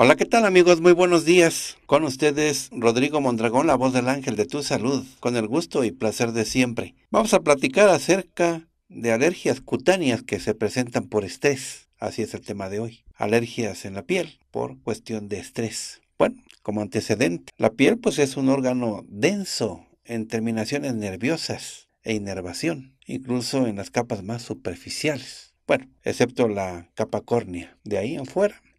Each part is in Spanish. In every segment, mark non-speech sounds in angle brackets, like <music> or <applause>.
Hola, ¿qué tal amigos? Muy buenos días. Con ustedes, Rodrigo Mondragón, la voz del ángel de tu salud, con el gusto y placer de siempre. Vamos a platicar acerca de alergias cutáneas que se presentan por estrés. Así es el tema de hoy. Alergias en la piel por cuestión de estrés. Bueno, como antecedente, la piel pues es un órgano denso en terminaciones nerviosas e inervación, incluso en las capas más superficiales. Bueno, excepto la capa córnea. De ahí en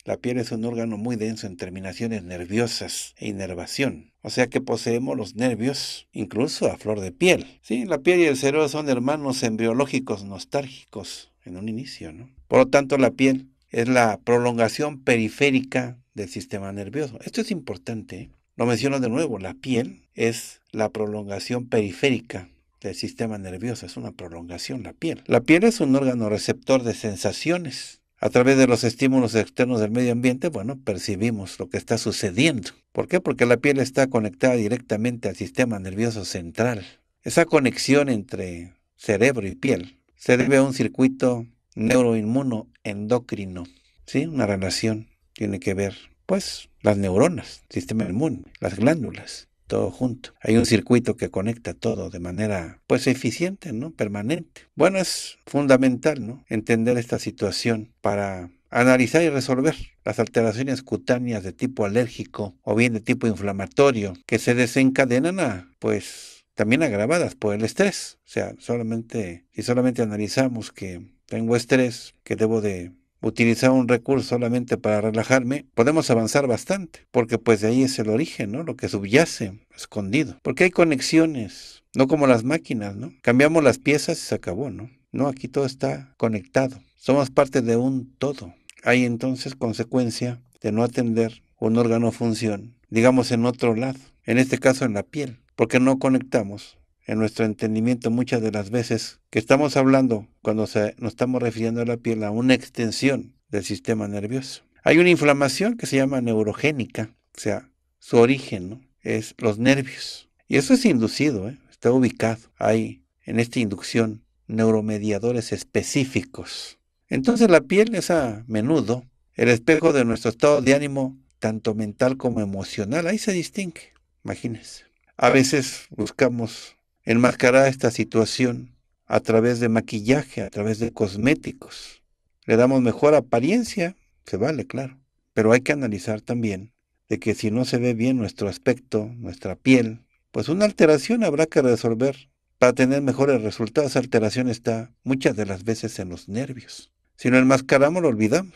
la piel es un órgano muy denso en terminaciones nerviosas e inervación. O sea que poseemos los nervios, incluso a flor de piel. Sí, la piel y el cerebro son hermanos embriológicos nostálgicos en un inicio, ¿no? Por lo tanto, la piel es la prolongación periférica del sistema nervioso. Esto es importante. ¿eh? Lo menciono de nuevo, la piel es la prolongación periférica del sistema nervioso, es una prolongación la piel. La piel es un órgano receptor de sensaciones a través de los estímulos externos del medio ambiente, bueno, percibimos lo que está sucediendo. ¿Por qué? Porque la piel está conectada directamente al sistema nervioso central. Esa conexión entre cerebro y piel se debe a un circuito neuroinmuno endocrino. ¿Sí? Una relación tiene que ver, pues, las neuronas, sistema inmune, las glándulas todo junto. Hay un circuito que conecta todo de manera pues eficiente, ¿no? Permanente. Bueno, es fundamental, ¿no? Entender esta situación para analizar y resolver las alteraciones cutáneas de tipo alérgico o bien de tipo inflamatorio que se desencadenan a pues también agravadas por el estrés. O sea, solamente si solamente analizamos que tengo estrés, que debo de utilizar un recurso solamente para relajarme, podemos avanzar bastante, porque pues de ahí es el origen, ¿no? Lo que subyace, escondido. Porque hay conexiones, no como las máquinas, ¿no? Cambiamos las piezas y se acabó, ¿no? No, aquí todo está conectado. Somos parte de un todo. Hay entonces consecuencia de no atender un órgano función, digamos en otro lado, en este caso en la piel, porque no conectamos en nuestro entendimiento muchas de las veces que estamos hablando cuando se, nos estamos refiriendo a la piel a una extensión del sistema nervioso. Hay una inflamación que se llama neurogénica, o sea, su origen es los nervios. Y eso es inducido, ¿eh? está ubicado ahí en esta inducción neuromediadores específicos. Entonces la piel es a menudo el espejo de nuestro estado de ánimo, tanto mental como emocional. Ahí se distingue, imagínense. A veces buscamos Enmascarar esta situación a través de maquillaje, a través de cosméticos. Le damos mejor apariencia, se vale, claro, pero hay que analizar también de que si no se ve bien nuestro aspecto, nuestra piel, pues una alteración habrá que resolver. Para tener mejores resultados, esa alteración está muchas de las veces en los nervios. Si no enmascaramos, lo olvidamos.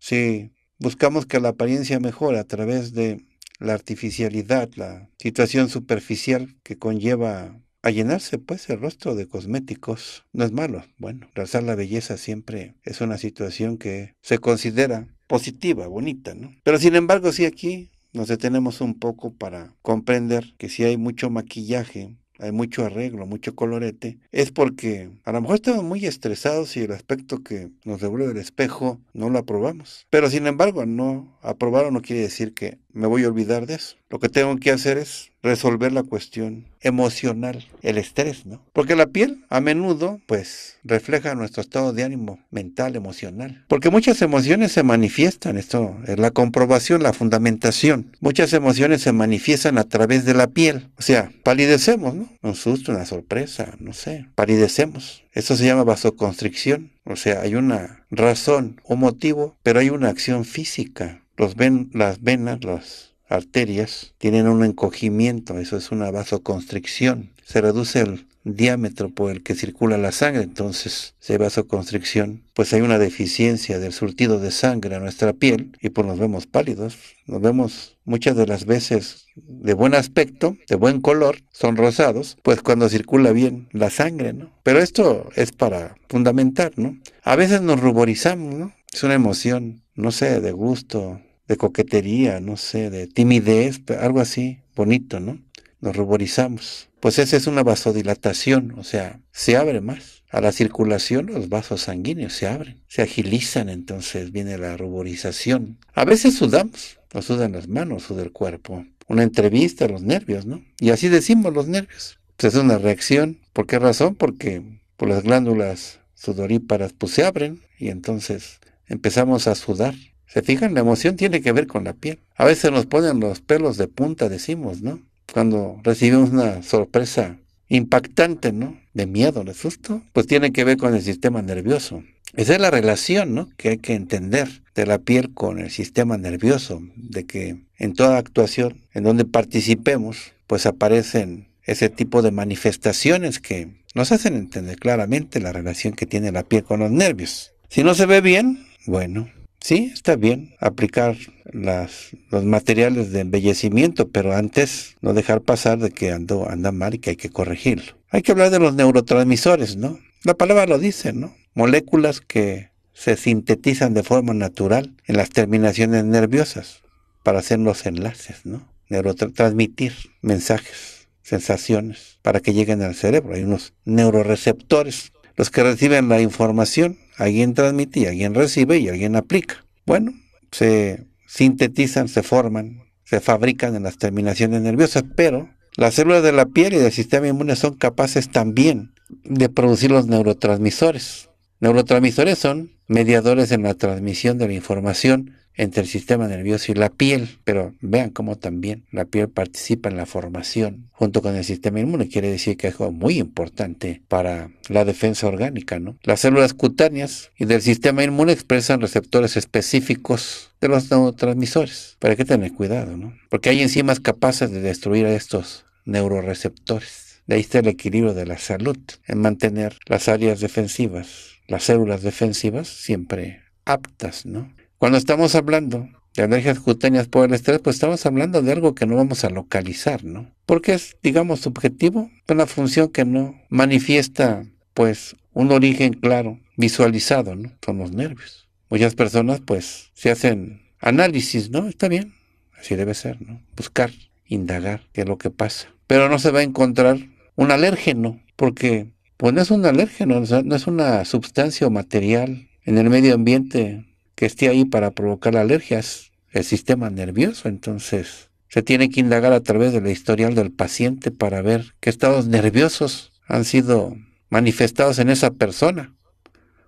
Si buscamos que la apariencia mejore a través de la artificialidad, la situación superficial que conlleva a llenarse pues el rostro de cosméticos no es malo. Bueno, realzar la belleza siempre es una situación que se considera positiva, bonita, ¿no? Pero sin embargo, sí aquí nos detenemos un poco para comprender que si hay mucho maquillaje, hay mucho arreglo, mucho colorete, es porque a lo mejor estamos muy estresados y el aspecto que nos devuelve el espejo no lo aprobamos. Pero sin embargo, no aprobarlo no quiere decir que me voy a olvidar de eso. Lo que tengo que hacer es resolver la cuestión emocional, el estrés, ¿no? Porque la piel a menudo, pues, refleja nuestro estado de ánimo mental, emocional. Porque muchas emociones se manifiestan, esto es la comprobación, la fundamentación. Muchas emociones se manifiestan a través de la piel. O sea, palidecemos, ¿no? Un susto, una sorpresa, no sé, palidecemos. Esto se llama vasoconstricción. O sea, hay una razón, o motivo, pero hay una acción física los ven, las venas, las arterias, tienen un encogimiento, eso es una vasoconstricción. Se reduce el diámetro por el que circula la sangre, entonces se vasoconstricción, pues hay una deficiencia del surtido de sangre a nuestra piel y pues nos vemos pálidos, nos vemos muchas de las veces de buen aspecto, de buen color, son rosados, pues cuando circula bien la sangre, ¿no? Pero esto es para fundamentar, ¿no? A veces nos ruborizamos, ¿no? Es una emoción, no sé, de gusto, de coquetería, no sé, de timidez, algo así, bonito, ¿no? Nos ruborizamos. Pues esa es una vasodilatación, o sea, se abre más. A la circulación los vasos sanguíneos se abren, se agilizan, entonces viene la ruborización. A veces sudamos, nos sudan las manos, o el cuerpo. Una entrevista, los nervios, ¿no? Y así decimos los nervios. Pues es una reacción. ¿Por qué razón? Porque por pues, las glándulas sudoríparas pues se abren y entonces empezamos a sudar ¿Se fijan? La emoción tiene que ver con la piel. A veces nos ponen los pelos de punta, decimos, ¿no? Cuando recibimos una sorpresa impactante, ¿no? De miedo, de susto, pues tiene que ver con el sistema nervioso. Esa es la relación, ¿no? Que hay que entender de la piel con el sistema nervioso, de que en toda actuación en donde participemos, pues aparecen ese tipo de manifestaciones que nos hacen entender claramente la relación que tiene la piel con los nervios. Si no se ve bien, bueno, Sí, está bien aplicar las, los materiales de embellecimiento, pero antes no dejar pasar de que ando, anda mal y que hay que corregirlo. Hay que hablar de los neurotransmisores, ¿no? La palabra lo dice, ¿no? Moléculas que se sintetizan de forma natural en las terminaciones nerviosas para hacer los enlaces, ¿no? Neurotransmitir mensajes, sensaciones, para que lleguen al cerebro. Hay unos neuroreceptores, los que reciben la información Alguien transmite y alguien recibe y alguien aplica. Bueno, se sintetizan, se forman, se fabrican en las terminaciones nerviosas, pero las células de la piel y del sistema inmune son capaces también de producir los neurotransmisores. Neurotransmisores son mediadores en la transmisión de la información entre el sistema nervioso y la piel, pero vean cómo también la piel participa en la formación junto con el sistema inmune, quiere decir que es algo muy importante para la defensa orgánica. ¿no? Las células cutáneas y del sistema inmune expresan receptores específicos de los neurotransmisores, ¿para qué que tener cuidado, ¿no? porque hay enzimas capaces de destruir a estos neuroreceptores. De ahí está el equilibrio de la salud, en mantener las áreas defensivas, las células defensivas siempre aptas, ¿no? Cuando estamos hablando de alergias cutáneas por el estrés, pues estamos hablando de algo que no vamos a localizar, ¿no? Porque es, digamos, subjetivo, una función que no manifiesta, pues, un origen claro, visualizado, ¿no? Son los nervios. Muchas personas, pues, se hacen análisis, ¿no? Está bien, así debe ser, ¿no? Buscar, indagar qué es lo que pasa. Pero no se va a encontrar un alérgeno, porque, pues, no es un alérgeno, no es una sustancia o material en el medio ambiente que esté ahí para provocar alergias, el sistema nervioso. Entonces, se tiene que indagar a través del historial del paciente para ver qué estados nerviosos han sido manifestados en esa persona.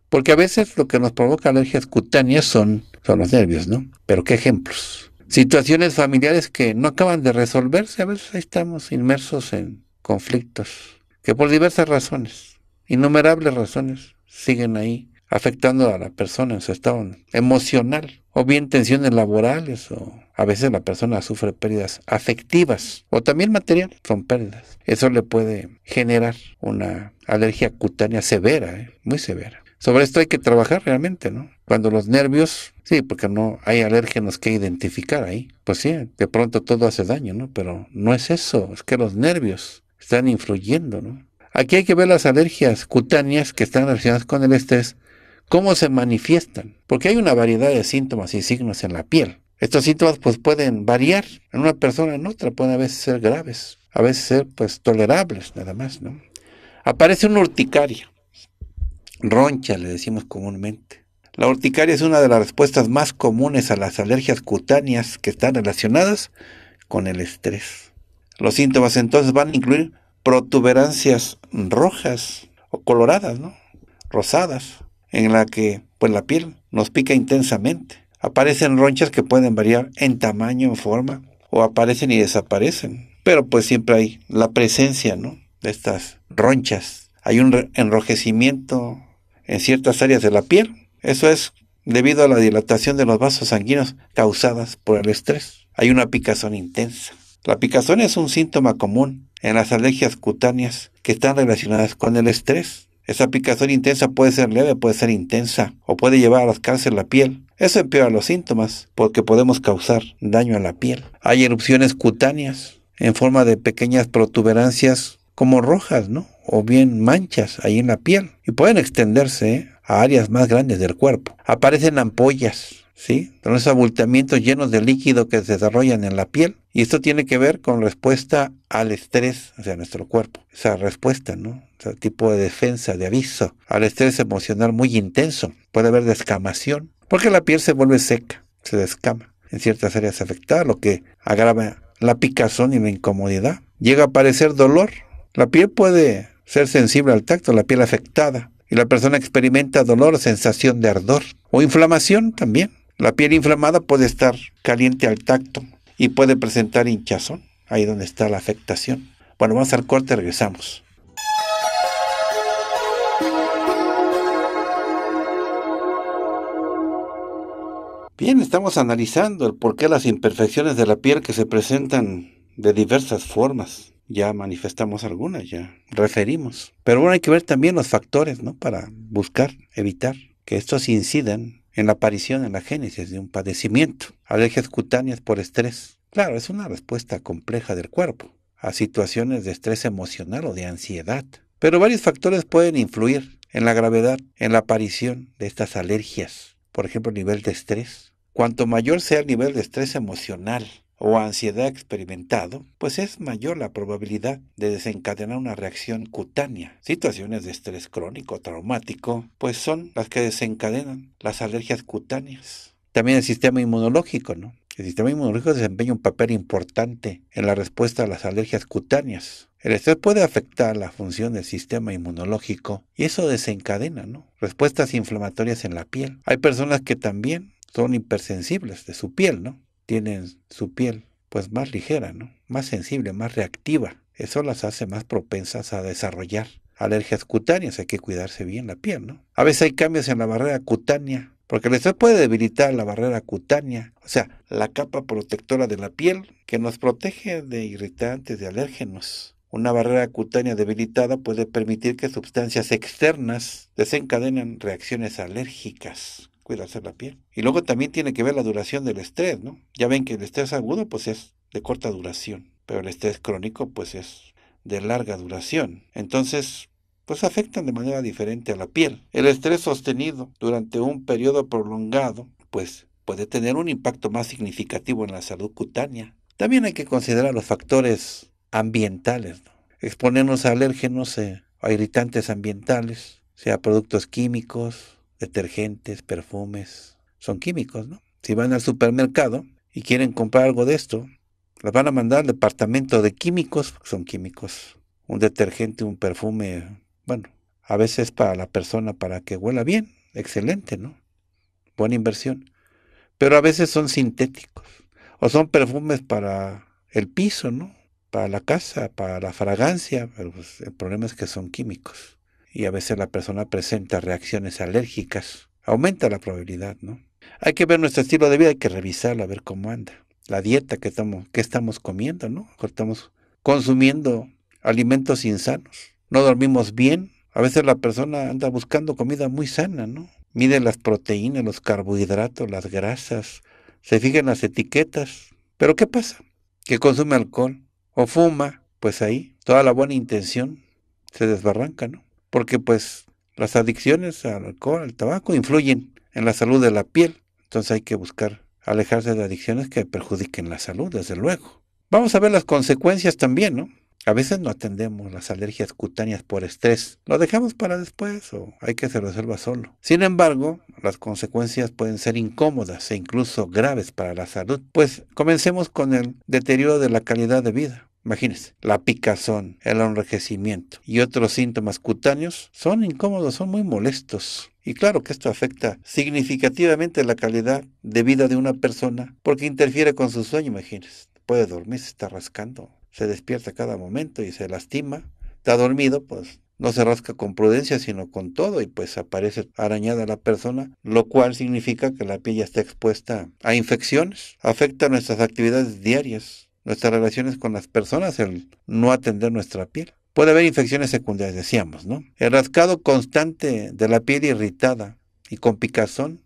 Porque a veces lo que nos provoca alergias cutáneas son, los nervios, ¿no? Pero qué ejemplos. Situaciones familiares que no acaban de resolverse, a veces estamos inmersos en conflictos que por diversas razones, innumerables razones, siguen ahí afectando a la persona en su estado emocional o bien tensiones laborales o a veces la persona sufre pérdidas afectivas o también material, son pérdidas. Eso le puede generar una alergia cutánea severa, ¿eh? muy severa. Sobre esto hay que trabajar realmente, ¿no? Cuando los nervios, sí, porque no hay alérgenos que identificar ahí. Pues sí, de pronto todo hace daño, ¿no? Pero no es eso, es que los nervios están influyendo, ¿no? Aquí hay que ver las alergias cutáneas que están relacionadas con el estrés cómo se manifiestan, porque hay una variedad de síntomas y signos en la piel. Estos síntomas pues pueden variar en una persona en otra, pueden a veces ser graves, a veces ser pues tolerables nada más, ¿no? Aparece una urticaria, roncha le decimos comúnmente. La urticaria es una de las respuestas más comunes a las alergias cutáneas que están relacionadas con el estrés. Los síntomas entonces van a incluir protuberancias rojas o coloradas, ¿no? Rosadas, en la que pues la piel nos pica intensamente. Aparecen ronchas que pueden variar en tamaño, en forma, o aparecen y desaparecen. Pero pues siempre hay la presencia ¿no? de estas ronchas. Hay un enrojecimiento en ciertas áreas de la piel. Eso es debido a la dilatación de los vasos sanguíneos causadas por el estrés. Hay una picazón intensa. La picazón es un síntoma común en las alergias cutáneas que están relacionadas con el estrés. Esa picazón intensa puede ser leve, puede ser intensa, o puede llevar a rascarse la piel. Eso empeora los síntomas, porque podemos causar daño a la piel. Hay erupciones cutáneas en forma de pequeñas protuberancias como rojas, ¿no? O bien manchas ahí en la piel. Y pueden extenderse a áreas más grandes del cuerpo. Aparecen ampollas, ¿sí? Son esos abultamientos llenos de líquido que se desarrollan en la piel. Y esto tiene que ver con respuesta al estrés, o sea, nuestro cuerpo. Esa respuesta, ¿no? Ese tipo de defensa, de aviso al estrés emocional muy intenso. Puede haber descamación, porque la piel se vuelve seca, se descama en ciertas áreas afectadas, lo que agrava la picazón y la incomodidad. Llega a aparecer dolor. La piel puede ser sensible al tacto, la piel afectada. Y la persona experimenta dolor, sensación de ardor o inflamación también la piel inflamada puede estar caliente al tacto y puede presentar hinchazón, ahí donde está la afectación. Bueno, vamos al corte, regresamos. Bien, estamos analizando el por qué las imperfecciones de la piel que se presentan de diversas formas. Ya manifestamos algunas, ya referimos. Pero bueno, hay que ver también los factores, ¿no? Para buscar, evitar que estos incidan en la aparición, en la génesis de un padecimiento, alergias cutáneas por estrés. Claro, es una respuesta compleja del cuerpo a situaciones de estrés emocional o de ansiedad, pero varios factores pueden influir en la gravedad, en la aparición de estas alergias. Por ejemplo, el nivel de estrés. Cuanto mayor sea el nivel de estrés emocional, o ansiedad experimentado, pues es mayor la probabilidad de desencadenar una reacción cutánea. Situaciones de estrés crónico, traumático, pues son las que desencadenan las alergias cutáneas. También el sistema inmunológico, ¿no? El sistema inmunológico desempeña un papel importante en la respuesta a las alergias cutáneas. El estrés puede afectar la función del sistema inmunológico y eso desencadena ¿no? respuestas inflamatorias en la piel. Hay personas que también son hipersensibles de su piel, ¿no? tienen su piel pues más ligera, ¿no? más sensible, más reactiva. Eso las hace más propensas a desarrollar alergias cutáneas. Hay que cuidarse bien la piel, ¿no? A veces hay cambios en la barrera cutánea, porque estrés puede debilitar la barrera cutánea, o sea, la capa protectora de la piel que nos protege de irritantes, de alérgenos. Una barrera cutánea debilitada puede permitir que sustancias externas desencadenen reacciones alérgicas cuidarse la piel. Y luego también tiene que ver la duración del estrés, ¿no? Ya ven que el estrés agudo pues es de corta duración, pero el estrés crónico pues es de larga duración. Entonces, pues afectan de manera diferente a la piel. El estrés sostenido durante un periodo prolongado pues puede tener un impacto más significativo en la salud cutánea. También hay que considerar los factores ambientales, ¿no? exponernos a alérgenos, o eh, a irritantes ambientales, sea productos químicos, detergentes, perfumes, son químicos, ¿no? Si van al supermercado y quieren comprar algo de esto, las van a mandar al departamento de químicos, son químicos. Un detergente, un perfume, bueno, a veces para la persona para que huela bien, excelente, ¿no? Buena inversión. Pero a veces son sintéticos o son perfumes para el piso, ¿no? Para la casa, para la fragancia, pero pues, el problema es que son químicos y a veces la persona presenta reacciones alérgicas. Aumenta la probabilidad, ¿no? Hay que ver nuestro estilo de vida, hay que revisarlo, a ver cómo anda. La dieta que estamos, que estamos comiendo, ¿no? Estamos consumiendo alimentos insanos. No dormimos bien. A veces la persona anda buscando comida muy sana, ¿no? Mide las proteínas, los carbohidratos, las grasas. Se fija las etiquetas. Pero ¿qué pasa? Que consume alcohol o fuma, pues ahí toda la buena intención se desbarranca, ¿no? porque pues las adicciones al alcohol, al tabaco, influyen en la salud de la piel. Entonces hay que buscar alejarse de adicciones que perjudiquen la salud, desde luego. Vamos a ver las consecuencias también, ¿no? A veces no atendemos las alergias cutáneas por estrés. Lo dejamos para después o hay que se resuelva solo. Sin embargo, las consecuencias pueden ser incómodas e incluso graves para la salud. Pues comencemos con el deterioro de la calidad de vida. Imagínense, la picazón, el enrojecimiento y otros síntomas cutáneos son incómodos, son muy molestos. Y claro que esto afecta significativamente la calidad de vida de una persona porque interfiere con su sueño, imagínense. Puede dormir, se está rascando, se despierta cada momento y se lastima. Está dormido, pues no se rasca con prudencia, sino con todo, y pues aparece arañada la persona, lo cual significa que la piel ya está expuesta a infecciones, afecta nuestras actividades diarias, nuestras relaciones con las personas, el no atender nuestra piel. Puede haber infecciones secundarias, decíamos, ¿no? El rascado constante de la piel irritada y con picazón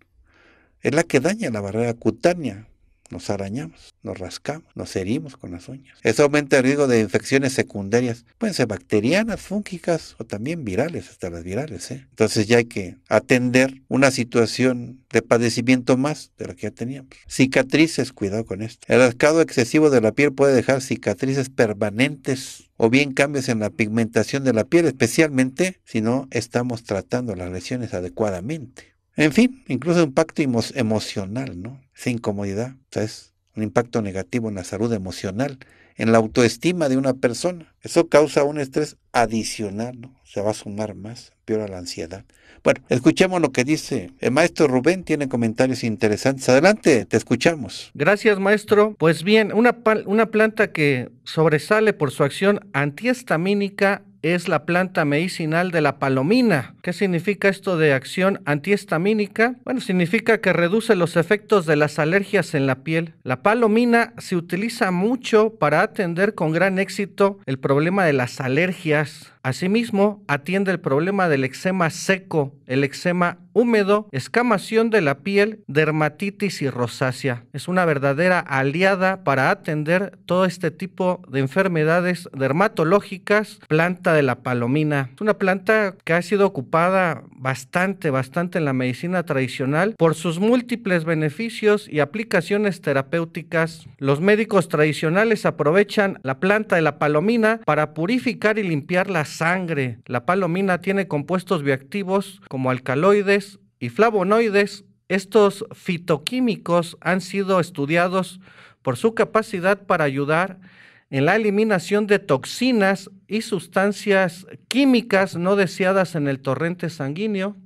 es la que daña la barrera cutánea nos arañamos, nos rascamos, nos herimos con las uñas. Eso aumenta el riesgo de infecciones secundarias. Pueden ser bacterianas, fúngicas o también virales, hasta las virales. ¿eh? Entonces ya hay que atender una situación de padecimiento más de la que ya teníamos. Cicatrices, cuidado con esto. El rascado excesivo de la piel puede dejar cicatrices permanentes o bien cambios en la pigmentación de la piel, especialmente si no estamos tratando las lesiones adecuadamente. En fin, incluso un pacto emocional, ¿no? Esa incomodidad, o sea, es un impacto negativo en la salud emocional, en la autoestima de una persona. Eso causa un estrés adicional, ¿no? Se va a sumar más, peor la ansiedad. Bueno, escuchemos lo que dice el maestro Rubén, tiene comentarios interesantes. Adelante, te escuchamos. Gracias, maestro. Pues bien, una, una planta que sobresale por su acción antihistamínica es la planta medicinal de la palomina. ¿Qué significa esto de acción antihistamínica? Bueno, significa que reduce los efectos de las alergias en la piel. La palomina se utiliza mucho para atender con gran éxito el problema de las alergias Asimismo, atiende el problema del eczema seco, el eczema húmedo, escamación de la piel, dermatitis y rosácea. Es una verdadera aliada para atender todo este tipo de enfermedades dermatológicas, planta de la palomina. Es una planta que ha sido ocupada bastante, bastante en la medicina tradicional por sus múltiples beneficios y aplicaciones terapéuticas. Los médicos tradicionales aprovechan la planta de la palomina para purificar y limpiar las sangre. La palomina tiene compuestos bioactivos como alcaloides y flavonoides. Estos fitoquímicos han sido estudiados por su capacidad para ayudar en la eliminación de toxinas y sustancias químicas no deseadas en el torrente sanguíneo,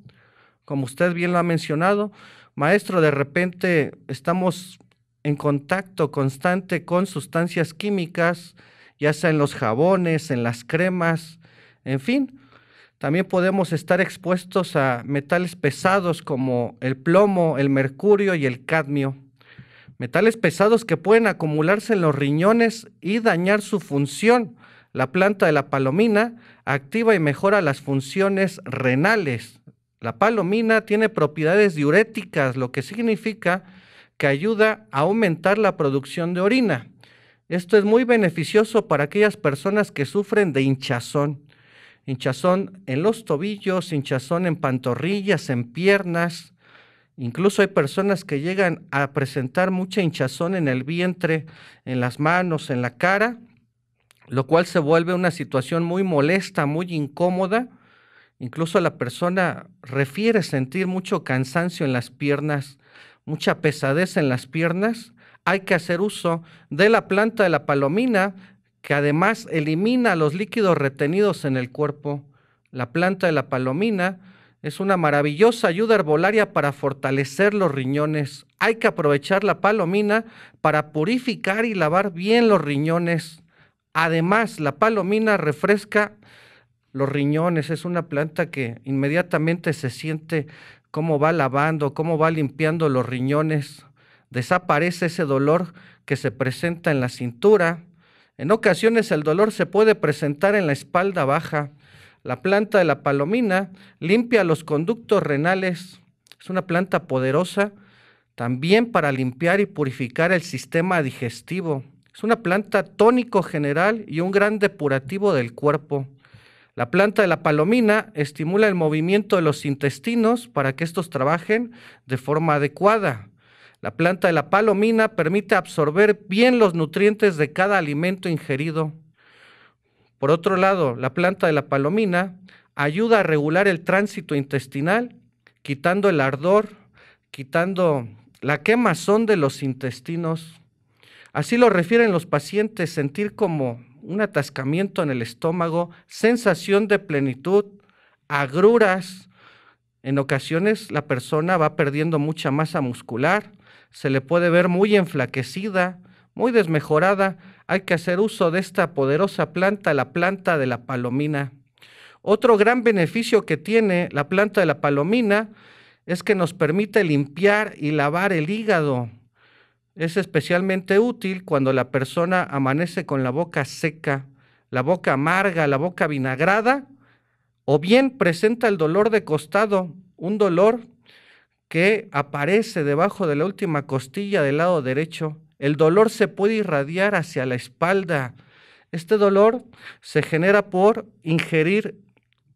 como usted bien lo ha mencionado. Maestro, de repente estamos en contacto constante con sustancias químicas, ya sea en los jabones, en las cremas, en fin, también podemos estar expuestos a metales pesados como el plomo, el mercurio y el cadmio. Metales pesados que pueden acumularse en los riñones y dañar su función. La planta de la palomina activa y mejora las funciones renales. La palomina tiene propiedades diuréticas, lo que significa que ayuda a aumentar la producción de orina. Esto es muy beneficioso para aquellas personas que sufren de hinchazón hinchazón en los tobillos, hinchazón en pantorrillas, en piernas. Incluso hay personas que llegan a presentar mucha hinchazón en el vientre, en las manos, en la cara, lo cual se vuelve una situación muy molesta, muy incómoda. Incluso la persona refiere sentir mucho cansancio en las piernas, mucha pesadez en las piernas. Hay que hacer uso de la planta de la palomina, que además elimina los líquidos retenidos en el cuerpo. La planta de la palomina es una maravillosa ayuda herbolaria para fortalecer los riñones. Hay que aprovechar la palomina para purificar y lavar bien los riñones. Además, la palomina refresca los riñones. Es una planta que inmediatamente se siente cómo va lavando, cómo va limpiando los riñones. Desaparece ese dolor que se presenta en la cintura, en ocasiones el dolor se puede presentar en la espalda baja. La planta de la palomina limpia los conductos renales. Es una planta poderosa también para limpiar y purificar el sistema digestivo. Es una planta tónico general y un gran depurativo del cuerpo. La planta de la palomina estimula el movimiento de los intestinos para que estos trabajen de forma adecuada. La planta de la palomina permite absorber bien los nutrientes de cada alimento ingerido. Por otro lado, la planta de la palomina ayuda a regular el tránsito intestinal, quitando el ardor, quitando la quemazón de los intestinos. Así lo refieren los pacientes, sentir como un atascamiento en el estómago, sensación de plenitud, agruras. En ocasiones la persona va perdiendo mucha masa muscular, se le puede ver muy enflaquecida, muy desmejorada. Hay que hacer uso de esta poderosa planta, la planta de la palomina. Otro gran beneficio que tiene la planta de la palomina es que nos permite limpiar y lavar el hígado. Es especialmente útil cuando la persona amanece con la boca seca, la boca amarga, la boca vinagrada, o bien presenta el dolor de costado, un dolor que aparece debajo de la última costilla del lado derecho. El dolor se puede irradiar hacia la espalda. Este dolor se genera por ingerir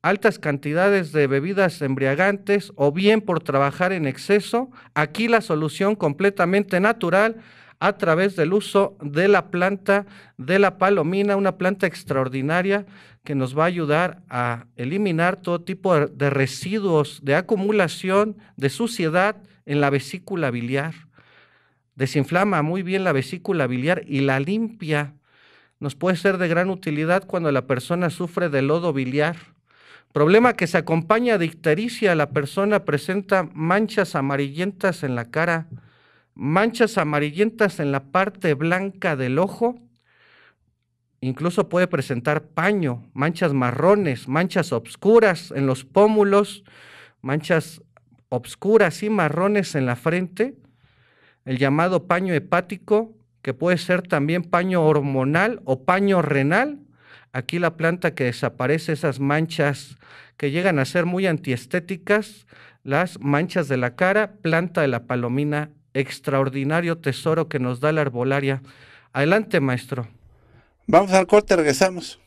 altas cantidades de bebidas embriagantes o bien por trabajar en exceso. Aquí la solución completamente natural a través del uso de la planta de la palomina, una planta extraordinaria que nos va a ayudar a eliminar todo tipo de residuos, de acumulación, de suciedad en la vesícula biliar. Desinflama muy bien la vesícula biliar y la limpia. Nos puede ser de gran utilidad cuando la persona sufre de lodo biliar. Problema que se acompaña de ictericia, la persona presenta manchas amarillentas en la cara manchas amarillentas en la parte blanca del ojo, incluso puede presentar paño, manchas marrones, manchas obscuras en los pómulos, manchas obscuras y marrones en la frente, el llamado paño hepático, que puede ser también paño hormonal o paño renal. Aquí la planta que desaparece esas manchas que llegan a ser muy antiestéticas, las manchas de la cara, planta de la palomina extraordinario tesoro que nos da la arbolaria Adelante, maestro. Vamos al corte, regresamos.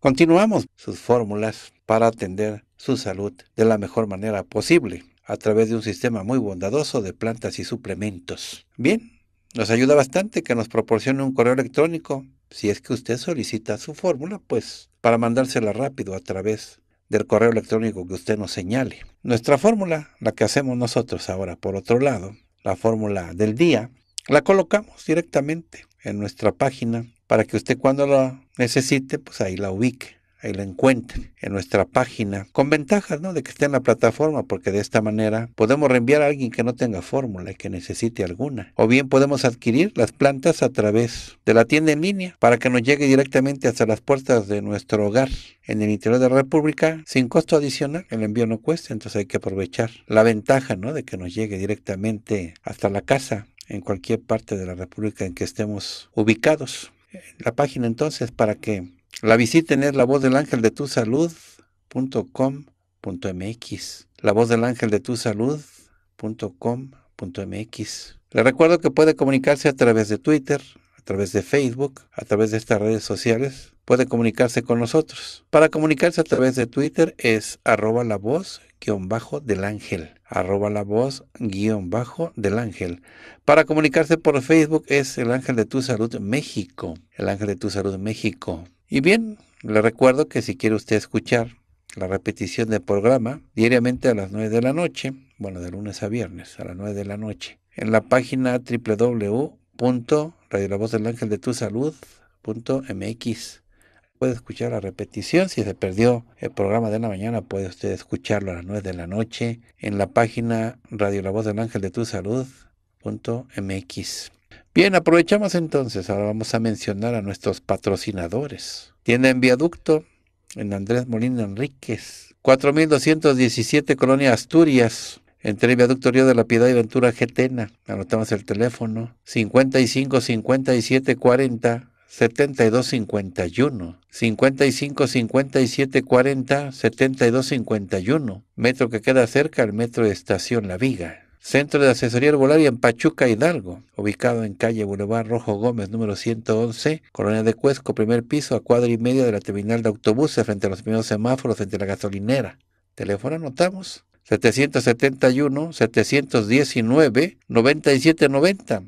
Continuamos sus fórmulas para atender su salud de la mejor manera posible a través de un sistema muy bondadoso de plantas y suplementos. Bien, nos ayuda bastante que nos proporcione un correo electrónico si es que usted solicita su fórmula, pues para mandársela rápido a través del correo electrónico que usted nos señale. Nuestra fórmula, la que hacemos nosotros ahora, por otro lado, la fórmula del día, la colocamos directamente en nuestra página para que usted cuando la necesite, pues ahí la ubique ahí la encuentren en nuestra página, con ventajas ¿no? de que esté en la plataforma, porque de esta manera podemos reenviar a alguien que no tenga fórmula y que necesite alguna. O bien podemos adquirir las plantas a través de la tienda en línea para que nos llegue directamente hasta las puertas de nuestro hogar en el interior de la República sin costo adicional. El envío no cuesta, entonces hay que aprovechar la ventaja ¿no? de que nos llegue directamente hasta la casa en cualquier parte de la República en que estemos ubicados. La página entonces para que la visiten es la voz del ángel de tu salud.com.mx. La voz del ángel de tu salud.com.mx. Le recuerdo que puede comunicarse a través de Twitter, a través de Facebook, a través de estas redes sociales. Puede comunicarse con nosotros. Para comunicarse a través de Twitter es arroba la voz guión bajo del ángel. Arroba la voz guión bajo del ángel. Para comunicarse por Facebook es el ángel de tu salud México. El ángel de tu salud México. Y bien, le recuerdo que si quiere usted escuchar la repetición del programa diariamente a las 9 de la noche, bueno, de lunes a viernes a las 9 de la noche, en la página www.radiolavozdelangeldetusalud.mx. Puede escuchar la repetición, si se perdió el programa de la mañana, puede usted escucharlo a las 9 de la noche en la página Radio Bien, aprovechamos entonces, ahora vamos a mencionar a nuestros patrocinadores. Tienda en viaducto en Andrés Molina Enríquez, 4217 Colonia Asturias, entre el viaducto Río de la Piedad y Ventura Getena. Anotamos el teléfono 55 57 40 55 57 40 72 51 metro que queda cerca al metro de Estación La Viga Centro de Asesoría Herbolaria en Pachuca, Hidalgo, ubicado en calle Boulevard Rojo Gómez, número 111, Colonia de Cuesco, primer piso, a cuadra y media de la terminal de autobuses, frente a los primeros semáforos, a la gasolinera. Teléfono anotamos, 771-719-9790.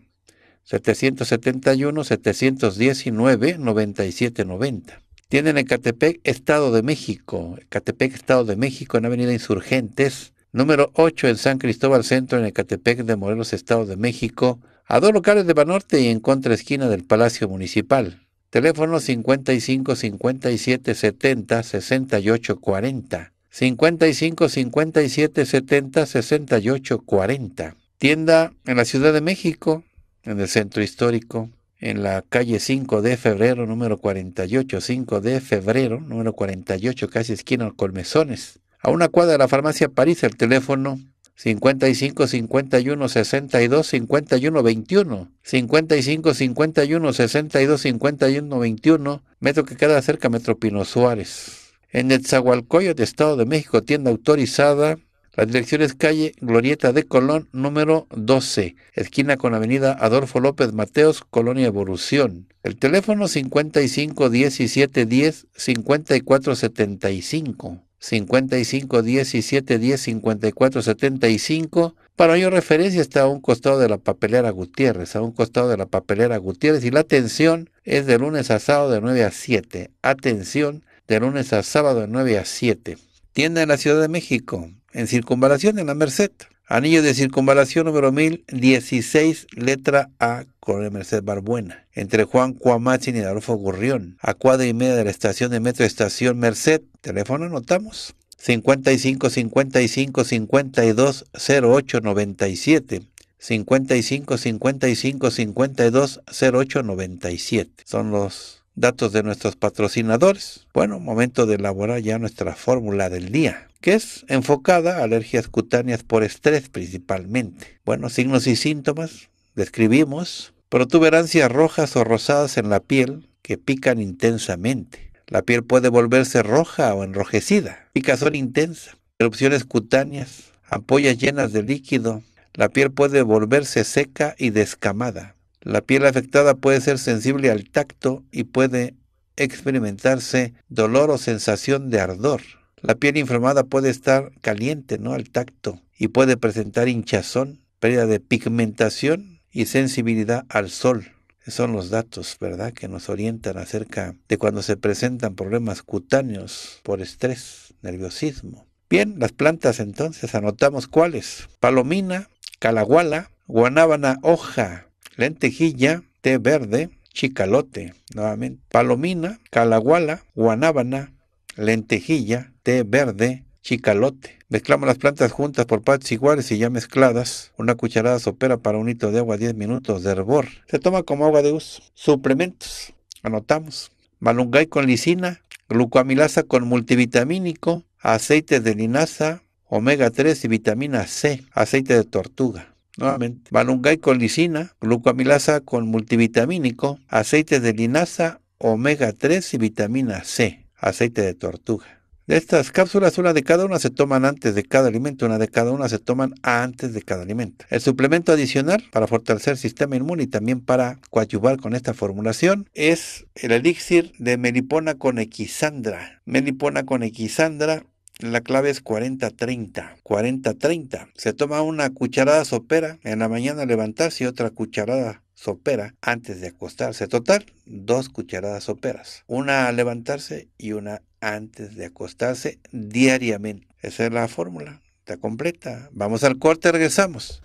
771-719-9790. Tienen en Catepec, Estado de México. Catepec, Estado de México, en Avenida Insurgentes, número 8 en San Cristóbal Centro, en Ecatepec de Morelos, Estado de México, a dos locales de Banorte y en contra esquina del Palacio Municipal. Teléfono 55 57 70 68 40. 55 57 70 68 40. Tienda en la Ciudad de México, en el Centro Histórico, en la calle 5 de febrero, número 48, 5 de febrero, número 48, casi esquina Colmesones. A una cuadra de la farmacia París, el teléfono 55 51 62 51 21. 55 51 62 51 21. Metro que queda cerca Metro Pino Suárez. En el de Estado de México, tienda autorizada. La dirección es calle Glorieta de Colón, número 12, esquina con avenida Adolfo López Mateos, Colonia Evolución. El teléfono 55 17 10 54 75. 55 17 10 54 75 para mayor referencia está a un costado de la papelera Gutiérrez, a un costado de la papelera Gutiérrez y la atención es de lunes a sábado de 9 a 7. Atención de lunes a sábado de 9 a 7. Tienda en la Ciudad de México, en Circunvalación en la Merced. Anillo de circunvalación número 1016, letra A, coronel Merced Barbuena, entre Juan Cuamachin y Adolfo Gurrión, a cuadra y media de la estación de metro Estación Merced. Teléfono anotamos. 55 55 52 08 97 55 55 52 08 97 son los datos de nuestros patrocinadores. Bueno, momento de elaborar ya nuestra fórmula del día, que es enfocada a alergias cutáneas por estrés principalmente. Bueno, signos y síntomas, describimos protuberancias rojas o rosadas en la piel que pican intensamente. La piel puede volverse roja o enrojecida, picazón intensa, erupciones cutáneas, ampollas llenas de líquido. La piel puede volverse seca y descamada. La piel afectada puede ser sensible al tacto y puede experimentarse dolor o sensación de ardor. La piel inflamada puede estar caliente, no al tacto, y puede presentar hinchazón, pérdida de pigmentación y sensibilidad al sol. Son los datos, ¿verdad?, que nos orientan acerca de cuando se presentan problemas cutáneos por estrés, nerviosismo. Bien, las plantas entonces anotamos cuáles. Palomina, calaguala, guanábana hoja, lentejilla, té verde, chicalote, nuevamente. Palomina, calaguala, guanábana, lentejilla, té verde, chicalote. Mezclamos las plantas juntas por partes iguales y ya mezcladas. Una cucharada sopera para un litro de agua 10 minutos de hervor. Se toma como agua de uso. Suplementos. Anotamos. Malungay con lisina, glucoamilasa con multivitamínico, aceite de linaza, omega 3 y vitamina C, aceite de tortuga. Nuevamente, malungay con lisina, glucoamilasa con multivitamínico, aceite de linaza, omega 3 y vitamina C, aceite de tortuga. Estas cápsulas, una de cada una, se toman antes de cada alimento, una de cada una se toman antes de cada alimento. El suplemento adicional para fortalecer el sistema inmune y también para coadyuvar con esta formulación es el elixir de melipona con equisandra. Melipona con equisandra la clave es 40-30. 40-30. Se toma una cucharada sopera en la mañana levantarse y otra cucharada sopera antes de acostarse. Total, dos cucharadas soperas. Una al levantarse y una antes de acostarse diariamente. Esa es la fórmula, está completa. Vamos al corte, regresamos.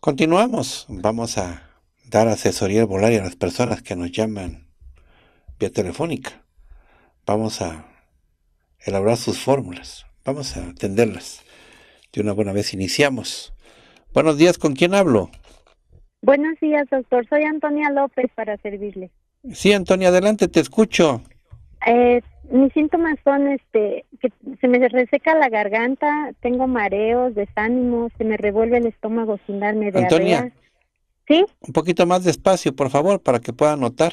Continuamos, vamos a dar asesoría volaria a las personas que nos llaman vía telefónica. Vamos a elaborar sus fórmulas, vamos a atenderlas. De una buena vez iniciamos. Buenos días, ¿con quién hablo? Buenos días, doctor. Soy Antonia López para servirle. Sí, Antonia, adelante, te escucho. Eh, mis síntomas son este que se me reseca la garganta, tengo mareos, desánimo, se me revuelve el estómago sin darme de Antonia. ¿Sí? Un poquito más despacio, por favor, para que pueda notar.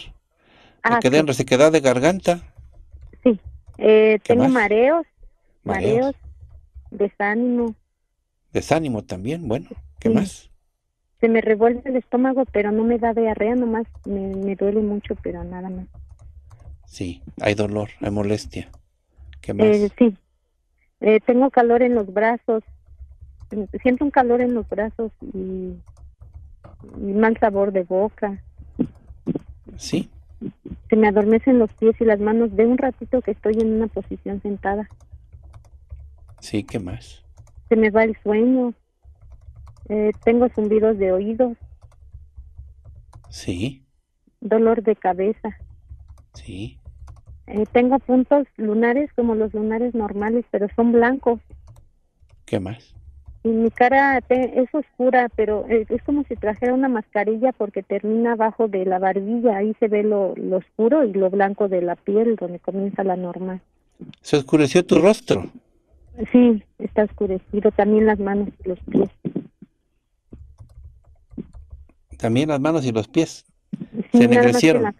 Ah, que den resequedad de garganta. Sí. Eh, tengo mareos, mareos, desánimo. Desánimo también, bueno, ¿qué más? se me revuelve el estómago, pero no me da diarrea, nomás me, me duele mucho, pero nada más. Sí, hay dolor, hay molestia. ¿Qué más? Eh, sí, eh, tengo calor en los brazos, siento un calor en los brazos y, mal sabor de boca. Sí. Se me adormecen los pies y las manos de un ratito que estoy en una posición sentada. Sí, ¿qué más? Se me va el sueño, eh, tengo zumbidos de oídos. Sí. Dolor de cabeza. Sí. Eh, tengo puntos lunares como los lunares normales, pero son blancos. ¿Qué más? Y mi cara es oscura, pero eh, es como si trajera una mascarilla porque termina abajo de la barbilla. Ahí se ve lo, lo oscuro y lo blanco de la piel, donde comienza la normal. ¿Se oscureció tu rostro? Sí, está oscurecido. También las manos y los pies. También las manos y los pies. se ennegrecieron.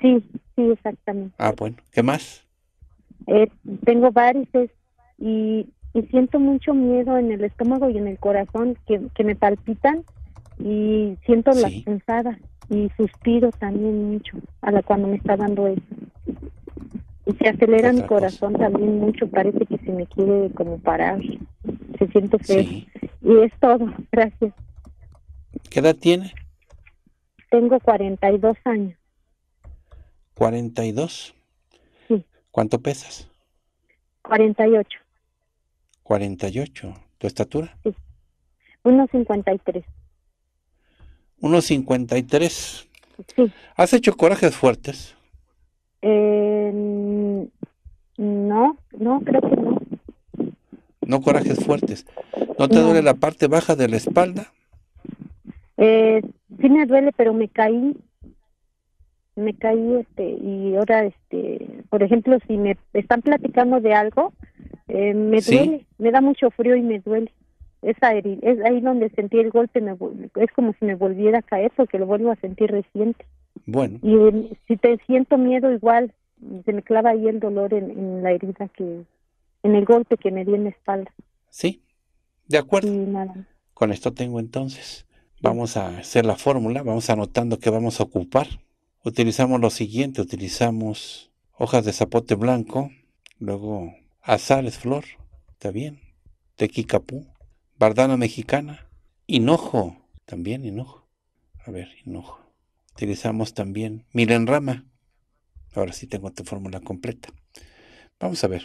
Sí, sí, exactamente. Ah, bueno. ¿Qué más? Eh, tengo varices y, siento mucho miedo en el estómago y en el corazón que, me palpitan y siento las punzadas y suspiro también mucho a la cuando me está dando eso. Y se acelera mi corazón también mucho, parece que se me quiere como parar. Se siento feo. Y es todo, <laughs> gracias. ¿Qué edad tiene? Tengo 42 años. ¿42? Sí. ¿Cuánto pesas? 48. ¿48? ¿Tu estatura? Sí. 1,53. 1,53. Sí. ¿Has hecho corajes fuertes? Eh, no, no, creo que no. No corajes fuertes. ¿No te duele la parte baja de la espalda? Eh, sí me duele, pero me caí. Me caí este y ahora este, por ejemplo, si me están platicando de algo, eh, me duele, me da mucho frío y me duele. Esa herida, es ahí donde sentí el golpe, es como si me volviera a caer porque lo vuelvo a sentir reciente. Bueno. Y eh, si te siento miedo igual, se me clava ahí el dolor en, la herida que, en el golpe que me di en la espalda. Sí, de acuerdo. Con esto tengo entonces. Vamos a hacer la fórmula, vamos anotando qué vamos a ocupar. Utilizamos lo siguiente, utilizamos hojas de zapote blanco, luego azales flor, está bien, tequicapú, bardana mexicana, hinojo, también hinojo. A ver, hinojo. Utilizamos también milenrama. Ahora sí tengo tu fórmula completa. Vamos a ver.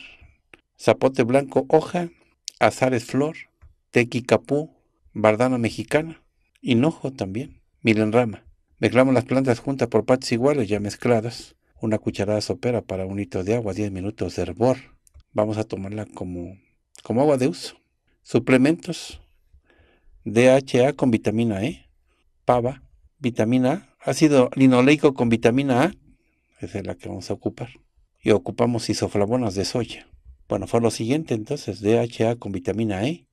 Zapote blanco, hoja, azares flor, tequicapú, bardana mexicana, hinojo también, milenrama. Mezclamos las plantas juntas por partes iguales ya mezcladas. Una cucharada sopera para un litro de agua, 10 minutos de hervor. Vamos a tomarla como, como agua de uso. Suplementos. DHA con vitamina E. Pava. Vitamina A. Ácido linoleico con vitamina A. Esa es la que vamos a ocupar. Y ocupamos isoflavonas de soya. Bueno, fue lo siguiente entonces. DHA con vitamina E.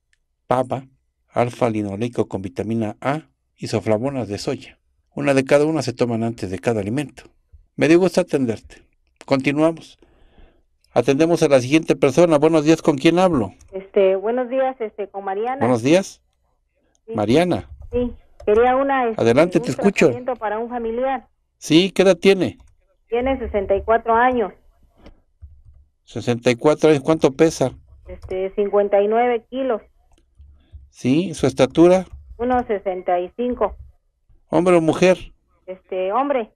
Pava alfa-linoleico con vitamina A y de soya. Una de cada una se toman antes de cada alimento. Me dio gusto atenderte. Continuamos. Atendemos a la siguiente persona. Buenos días, ¿con quién hablo? Este, buenos días, este, con Mariana. Buenos días. Mariana. Sí, quería una. Este, Adelante, te escucho. Para un familiar. Sí, ¿qué edad tiene? Tiene 64 años. 64 años, ¿cuánto pesa? Este, 59 kilos. Sí, su estatura. 1.65. ¿Hombre o mujer? Este, hombre.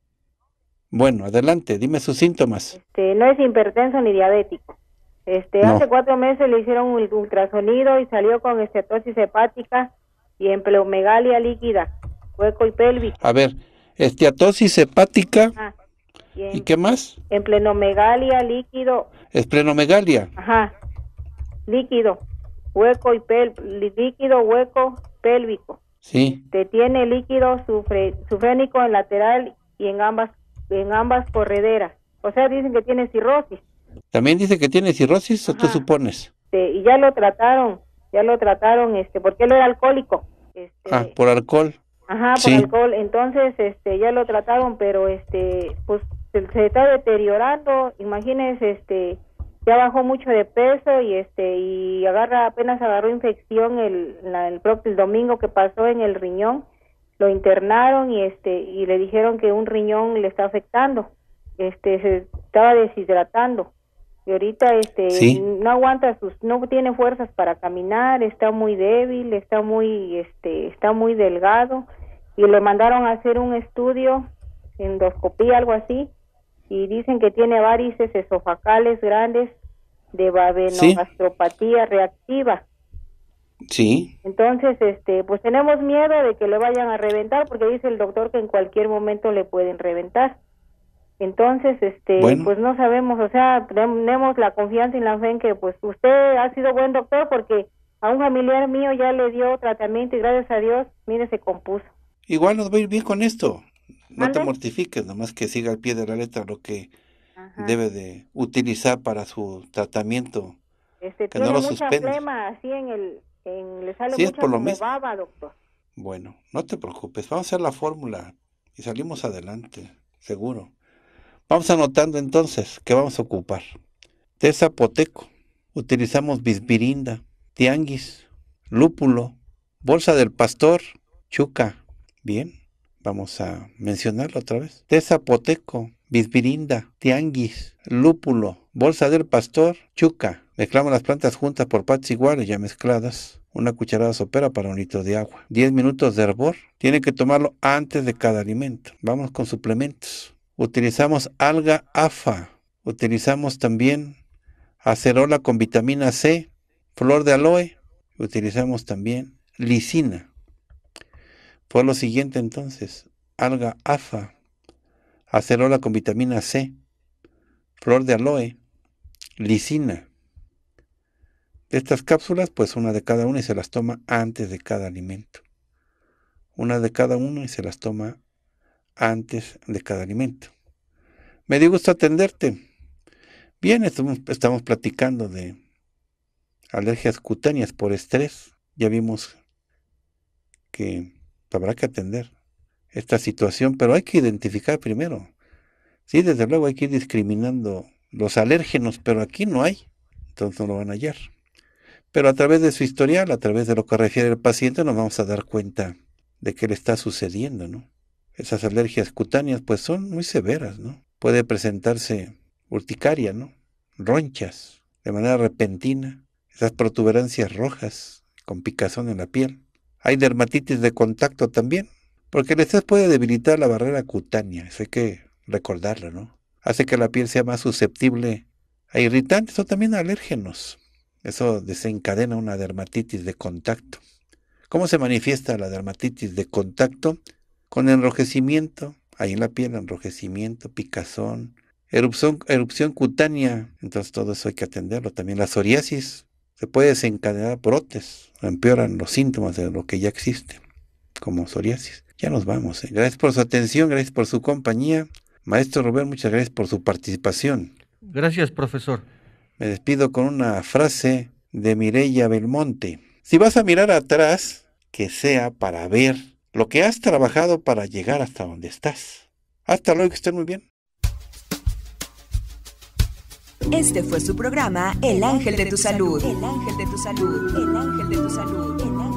Bueno, adelante, dime sus síntomas. Este, no es hipertenso ni diabético. Este, hace cuatro meses le hicieron un ultrasonido y salió con estetosis hepática y en pleomegalia líquida, hueco y pelvis. A ver, esteatosis hepática. Ah, ¿Y, qué más? Emplenomegalia líquido. Esplenomegalia. Ajá. Líquido hueco y pel líquido hueco pélvico. Sí. Te tiene líquido sufre sufrénico en lateral y en ambas en ambas correderas. O sea, dicen que tiene cirrosis. También dice que tiene cirrosis, ¿o tú supones? Sí, y ya lo trataron, ya lo trataron, este, porque él era alcohólico. Este. ah, por alcohol. Ajá, por alcohol. Entonces, este, ya lo trataron, pero este, pues se, se está deteriorando. Imagínense, este, ya bajó mucho de peso y este y agarra apenas agarró infección el, domingo que pasó en el riñón lo internaron y este y le dijeron que un riñón le está afectando este se estaba deshidratando y ahorita este no aguanta sus no tiene fuerzas para caminar está muy débil está muy este está muy delgado y le mandaron a hacer un estudio endoscopía algo así y dicen que tiene varices esofacales grandes de haber astropatía reactiva. Sí. Entonces, este, pues tenemos miedo de que le vayan a reventar porque dice el doctor que en cualquier momento le pueden reventar. Entonces, este, pues no sabemos, o sea, tenemos la confianza y la fe en que pues usted ha sido buen doctor porque a un familiar mío ya le dio tratamiento y gracias a Dios, mire, se compuso. Igual nos va a ir bien con esto. No te mortifiques, nomás que siga al pie de la letra lo que debe de utilizar para su tratamiento. Este, que no lo en el, le sale doctor. Bueno, no te preocupes, vamos a hacer la fórmula y salimos adelante, seguro. Vamos anotando entonces qué vamos a ocupar. Té zapoteco, utilizamos bisbirinda, tianguis, lúpulo, bolsa del pastor, chuca. Bien, vamos a mencionarlo otra vez. Té zapoteco, bisbirinda, tianguis, lúpulo, bolsa del pastor, chuca. Mezclamos las plantas juntas por partes iguales ya mezcladas. Una cucharada sopera para un litro de agua. 10 minutos de hervor. Tiene que tomarlo antes de cada alimento. Vamos con suplementos. Utilizamos alga afa. Utilizamos también acerola con vitamina C, flor de aloe. Utilizamos también lisina. Por lo siguiente entonces, alga afa, acerola con vitamina C, flor de aloe, lisina. De estas cápsulas, pues una de cada una y se las toma antes de cada alimento. Una de cada una y se las toma antes de cada alimento. Me dio gusto atenderte. Bien, estamos platicando de alergias cutáneas por estrés. Ya vimos que habrá que atender esta situación, pero hay que identificar primero. Sí, desde luego hay que ir discriminando los alérgenos, pero aquí no hay, entonces no lo van a hallar. Pero a través de su historial, a través de lo que refiere el paciente, nos vamos a dar cuenta de qué le está sucediendo, ¿no? Esas alergias cutáneas, pues son muy severas, ¿no? Puede presentarse urticaria, ¿no? Ronchas, de manera repentina, esas protuberancias rojas con picazón en la piel. Hay dermatitis de contacto también, porque el estrés puede debilitar la barrera cutánea, eso hay que recordarlo, ¿no? Hace que la piel sea más susceptible a irritantes o también a alérgenos. Eso desencadena una dermatitis de contacto. ¿Cómo se manifiesta la dermatitis de contacto? Con enrojecimiento, ahí en la piel, enrojecimiento, picazón, erupción, erupción cutánea. Entonces todo eso hay que atenderlo. También la psoriasis se puede desencadenar brotes, empeoran los síntomas de lo que ya existe, como psoriasis. Ya nos vamos. Eh. Gracias por su atención, gracias por su compañía. Maestro Robert, muchas gracias por su participación. Gracias, profesor. Me despido con una frase de Mireya Belmonte. Si vas a mirar atrás, que sea para ver lo que has trabajado para llegar hasta donde estás. Hasta luego, que estén muy bien. Este fue su programa El Ángel de tu Salud. El Ángel de tu Salud. El Ángel de tu Salud. El ángel de tu salud.